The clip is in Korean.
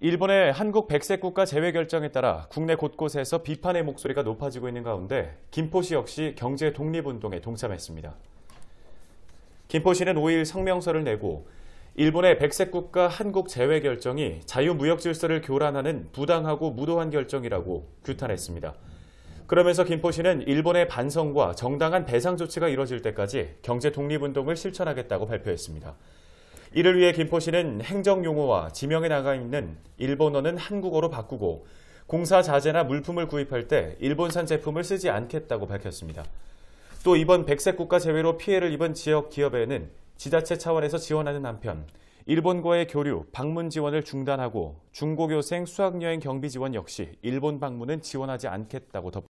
일본의 한국 백색 국가 제외 결정에 따라 국내 곳곳에서 비판의 목소리가 높아지고 있는 가운데 김포시 역시 경제 독립운동에 동참했습니다. 김포시는 5일 성명서를 내고 일본의 백색 국가 한국 제외 결정이 자유무역 질서를 교란하는 부당하고 무도한 결정이라고 규탄했습니다. 그러면서 김포시는 일본의 반성과 정당한 배상 조치가 이뤄질 때까지 경제 독립운동을 실천하겠다고 발표했습니다. 이를 위해 김포시는 행정용어와 지명에 나가 있는 일본어는 한국어로 바꾸고 공사 자재나 물품을 구입할 때 일본산 제품을 쓰지 않겠다고 밝혔습니다. 또 이번 백색 국가 제외로 피해를 입은 지역 기업에는 지자체 차원에서 지원하는 한편 일본과의 교류, 방문 지원을 중단하고 중고교생 수학여행 경비 지원 역시 일본 방문은 지원하지 않겠다고 덧붙습니다